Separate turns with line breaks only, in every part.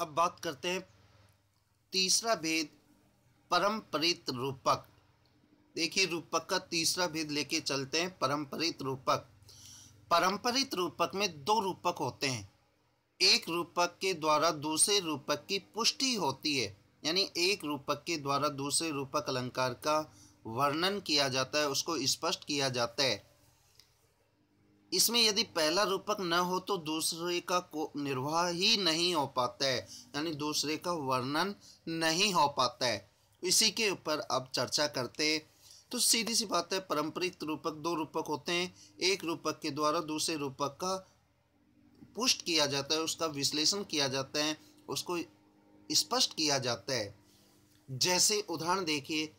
अब बात करते हैं तीसरा भेद परम्परित रूपक देखिए रूपक का तीसरा भेद लेके चलते हैं परम्परित रूपक परम्परित रूपक में दो रूपक होते हैं एक रूपक के द्वारा दूसरे रूपक की पुष्टि होती है यानी एक रूपक के द्वारा दूसरे रूपक अलंकार का वर्णन किया जाता है उसको स्पष्ट किया जाता है इसमें यदि पहला रूपक न हो तो दूसरे का को निर्वाह ही नहीं हो पाता है यानी दूसरे का वर्णन नहीं हो पाता है इसी के ऊपर अब चर्चा करते तो सीधी सी बात है पारंपरिक रूपक दो रूपक होते हैं एक रूपक के द्वारा दूसरे रूपक का पुष्ट किया जाता है उसका विश्लेषण किया जाता है उसको स्पष्ट किया जाता है जैसे उदाहरण देखिए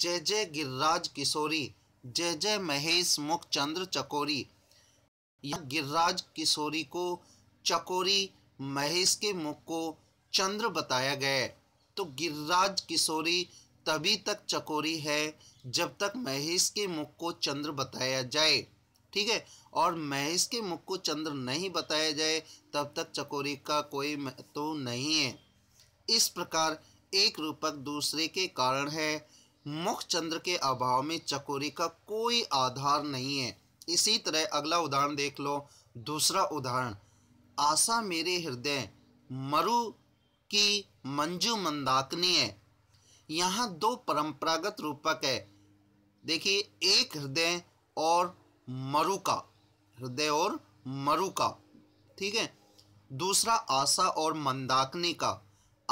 जय जय गिरिराज किशोरी जय जय महेश मुख चंद्र चकोरी या गिरिराज किशोरी को चकोरी महेश के मुख को चंद्र बताया गया तो गिरिराज किशोरी तभी तक चकोरी है जब तक महेश के मुख को चंद्र बताया जाए ठीक है और महेश के मुख को चंद्र नहीं बताया जाए तब तक चकोरी का कोई महत्व तो नहीं है इस प्रकार एक रूपक दूसरे के कारण है मुख चंद्र के अभाव में चकोरी का कोई आधार नहीं है इसी तरह अगला उदाहरण देख लो दूसरा उदाहरण आशा मेरे हृदय मरु की मंजू मंदाकनी है यहाँ दो परंपरागत रूपक है देखिए एक हृदय और मरु का हृदय और मरु का ठीक है दूसरा आशा और मंदाकनी का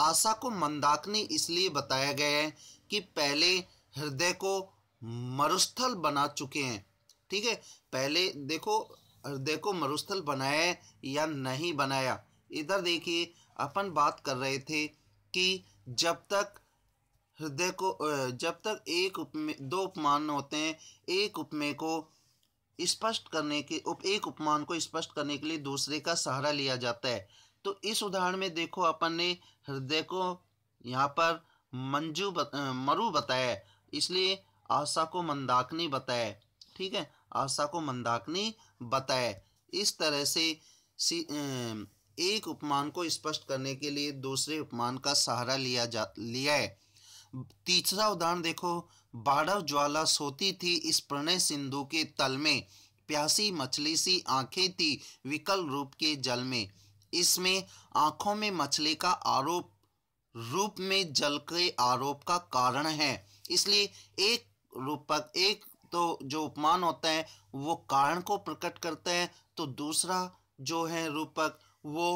आशा को मंदाकनी इसलिए बताया गया है कि पहले हृदय को मरुस्थल बना चुके हैं ठीक है पहले देखो हृदय को मरुस्थल बनाया या नहीं बनाया इधर देखिए अपन बात कर रहे थे कि जब तक हृदय को जब तक एक उपमे दो उपमान होते हैं एक उपमेय को स्पष्ट करने के उप एक उपमान को स्पष्ट करने के लिए दूसरे का सहारा लिया जाता है तो इस उदाहरण में देखो अपन ने हृदय को यहाँ पर मंजू बत, मरु बताया इसलिए आशा को मंदाकनी बताया ठीक है आशा को मंदाकिनी बताए इस तरह से एक उपमान को स्पष्ट करने के लिए दूसरे उपमान का सहारा लिया जा लिया है तीसरा उदाहरण देखो बाढ़ ज्वाला सोती थी इस प्रणय सिंधु के तल में प्यासी मछली सी आंखें थी विकल रूप के जल में इसमें आंखों में मछली का आरोप रूप में जल के आरोप का कारण है इसलिए एक रूपक एक तो जो उपमान होते हैं वो कारण को प्रकट करते हैं तो दूसरा जो है रूपक वो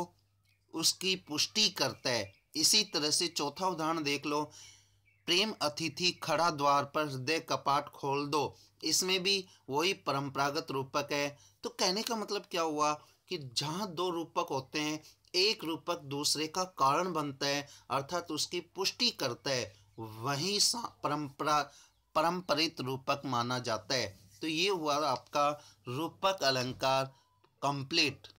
उसकी पुष्टि करता है इसी तरह से चौथा उदाहरण देख लो प्रेम अतिथि खड़ा द्वार पर हृदय कपाट खोल दो इसमें भी वही परंपरागत रूपक है तो कहने का मतलब क्या हुआ कि जहाँ दो रूपक होते हैं एक रूपक दूसरे का कारण बनता है अर्थात उसकी पुष्टि करता है वही परंपरा परम्परित रूपक माना जाता है तो ये हुआ आपका रूपक अलंकार कंप्लीट